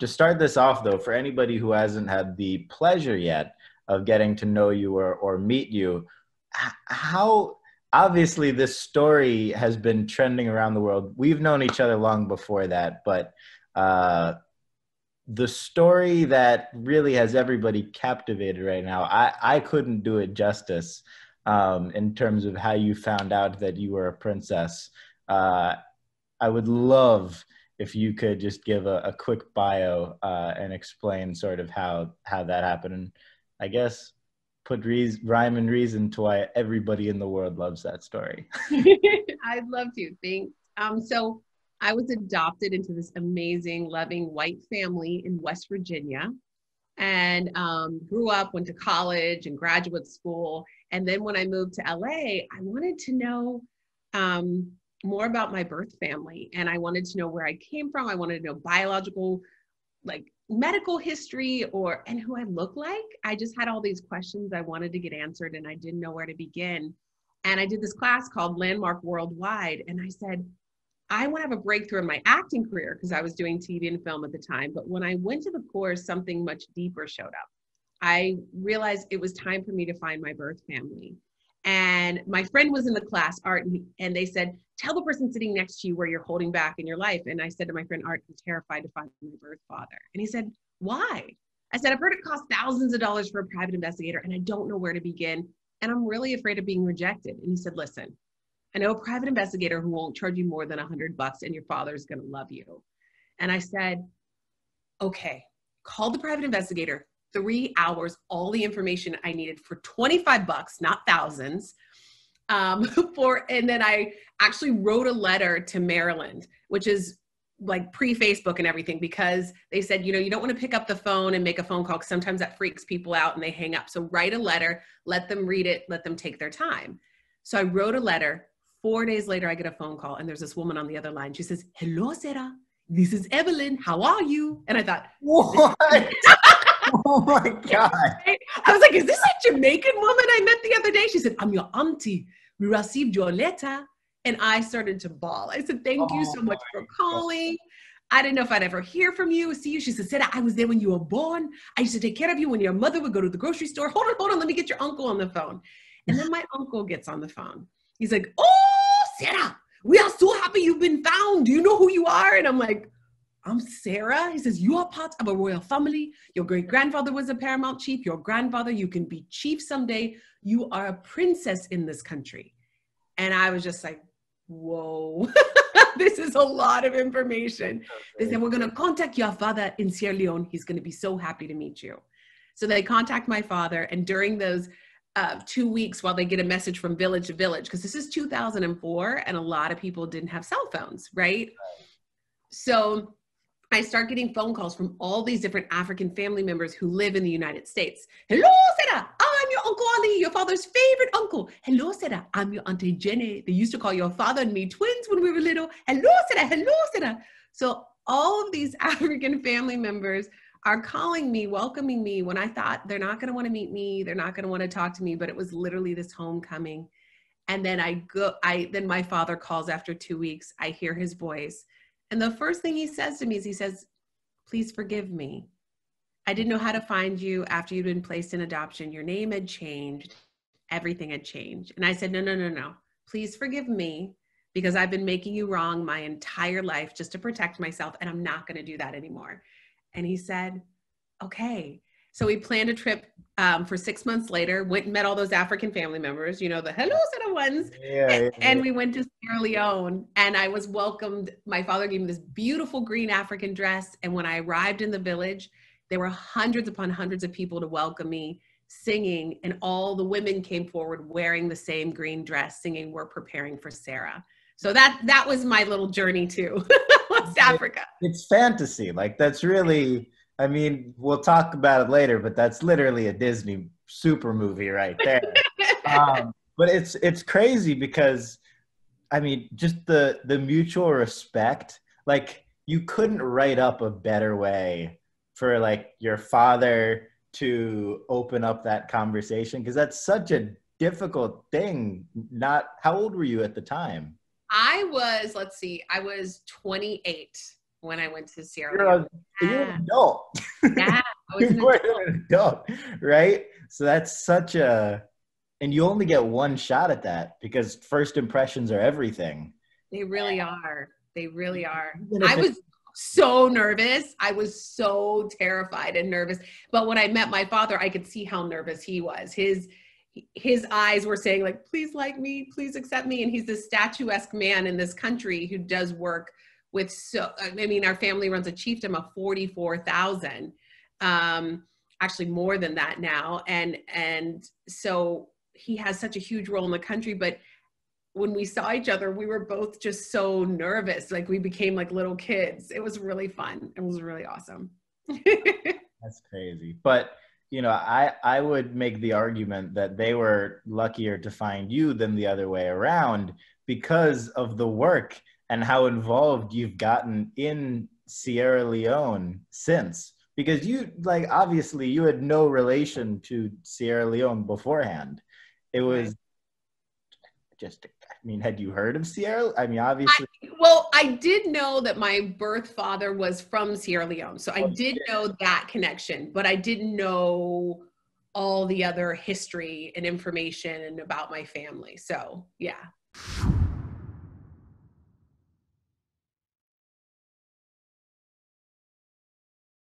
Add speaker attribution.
Speaker 1: to start this off, though, for anybody who hasn't had the pleasure yet of getting to know you or, or meet you, how obviously this story has been trending around the world. We've known each other long before that, but uh, the story that really has everybody captivated right now, I, I couldn't do it justice um, in terms of how you found out that you were a princess. Uh, I would love if you could just give a, a quick bio uh, and explain sort of how how that happened. And I guess put reason, rhyme and reason to why everybody in the world loves that story.
Speaker 2: I'd love to. Thanks. Um, so I was adopted into this amazing, loving white family in West Virginia and um, grew up, went to college and graduate school. And then when I moved to LA, I wanted to know um, more about my birth family and I wanted to know where I came from. I wanted to know biological, like medical history or and who I look like. I just had all these questions I wanted to get answered and I didn't know where to begin. And I did this class called Landmark Worldwide and I said, I want to have a breakthrough in my acting career because I was doing TV and film at the time. But when I went to the course, something much deeper showed up. I realized it was time for me to find my birth family. And my friend was in the class, Art, and they said, Tell the person sitting next to you where you're holding back in your life. And I said to my friend, Art, I'm terrified to find my birth father. And he said, Why? I said, I've heard it costs thousands of dollars for a private investigator, and I don't know where to begin. And I'm really afraid of being rejected. And he said, Listen, I know a private investigator who won't charge you more than a hundred bucks and your father's gonna love you. And I said, okay, call the private investigator, three hours all the information I needed for 25 bucks, not thousands. Um, for and then I actually wrote a letter to Maryland, which is like pre Facebook and everything, because they said, you know, you don't want to pick up the phone and make a phone call because sometimes that freaks people out and they hang up. So write a letter, let them read it, let them take their time. So I wrote a letter. Four days later, I get a phone call, and there's this woman on the other line. She says, Hello, Sarah. This is Evelyn. How are you? And I thought, What? oh my God. I was like, is this a Jamaican woman I met the other day? She said, I'm your auntie. We received your letter. And I started to bawl. I said, thank oh you so much for calling. I didn't know if I'd ever hear from you, see you. She said, Sarah, I was there when you were born. I used to take care of you when your mother would go to the grocery store. Hold on, hold on. Let me get your uncle on the phone. And then my uncle gets on the phone. He's like, oh, Sarah, we are so happy you've been found. Do you know who you are? And I'm like, I'm Sarah. He says, You are part of a royal family. Your great grandfather was a paramount chief. Your grandfather, you can be chief someday. You are a princess in this country. And I was just like, Whoa, this is a lot of information. They said, We're going to contact your father in Sierra Leone. He's going to be so happy to meet you. So they contact my father. And during those uh, two weeks, while they get a message from village to village, because this is 2004 and a lot of people didn't have cell phones, right? So I start getting phone calls from all these different African family members who live in the United States. Hello, Sarah. I'm your Uncle Ali, your father's favorite uncle. Hello, Sarah. I'm your Auntie Jenny. They used to call your father and me twins when we were little. Hello, Sarah. Hello, Sarah. So all of these African family members are calling me, welcoming me when I thought they're not going to want to meet me, they're not going to want to talk to me, but it was literally this homecoming. And then I go I then my father calls after 2 weeks. I hear his voice and the first thing he says to me is he says, Please forgive me. I didn't know how to find you after you'd been placed in adoption. Your name had changed, everything had changed. And I said, No, no, no, no. Please forgive me because I've been making you wrong my entire life just to protect myself, and I'm not going to do that anymore. And he said, Okay. So we planned a trip um, for six months later, went and met all those African family members, you know, the hello set of ones.
Speaker 1: Yeah, and, yeah, and
Speaker 2: we went to Sierra Leone and I was welcomed. My father gave me this beautiful green African dress. And when I arrived in the village, there were hundreds upon hundreds of people to welcome me singing and all the women came forward wearing the same green dress singing we're preparing for sarah so that that was my little journey to west it,
Speaker 1: africa it's fantasy like that's really I mean, we'll talk about it later, but that's literally a Disney super movie right there. um, but it's it's crazy because, I mean, just the the mutual respect. Like you couldn't write up a better way for like your father to open up that conversation because that's such a difficult thing. Not how old were you at the time?
Speaker 2: I was, let's see, I was 28 when I went to Sierra You're, you're, an adult. Yeah, I
Speaker 1: was an adult. an adult, right? So that's such a, and you only get one shot at that because first impressions are everything.
Speaker 2: They really are. They really are. I was so nervous. I was so terrified and nervous. But when I met my father, I could see how nervous he was. His his eyes were saying like, "Please like me, please accept me." And he's this statuesque man in this country who does work with so i mean our family runs a chiefdom of 44000 um actually more than that now and and so he has such a huge role in the country but when we saw each other we were both just so nervous like we became like little kids it was really fun it was really awesome
Speaker 1: that's crazy but you know i i would make the argument that they were luckier to find you than the other way around because of the work and how involved you've gotten in Sierra Leone since. Because you, like, obviously, you had no relation to Sierra Leone beforehand. It was just, I mean, had you heard of Sierra? I mean, obviously. I,
Speaker 2: well, I did know that my birth father was from Sierra Leone. So I oh, did yeah. know that connection, but I didn't know all the other history and information and about my family. So, yeah.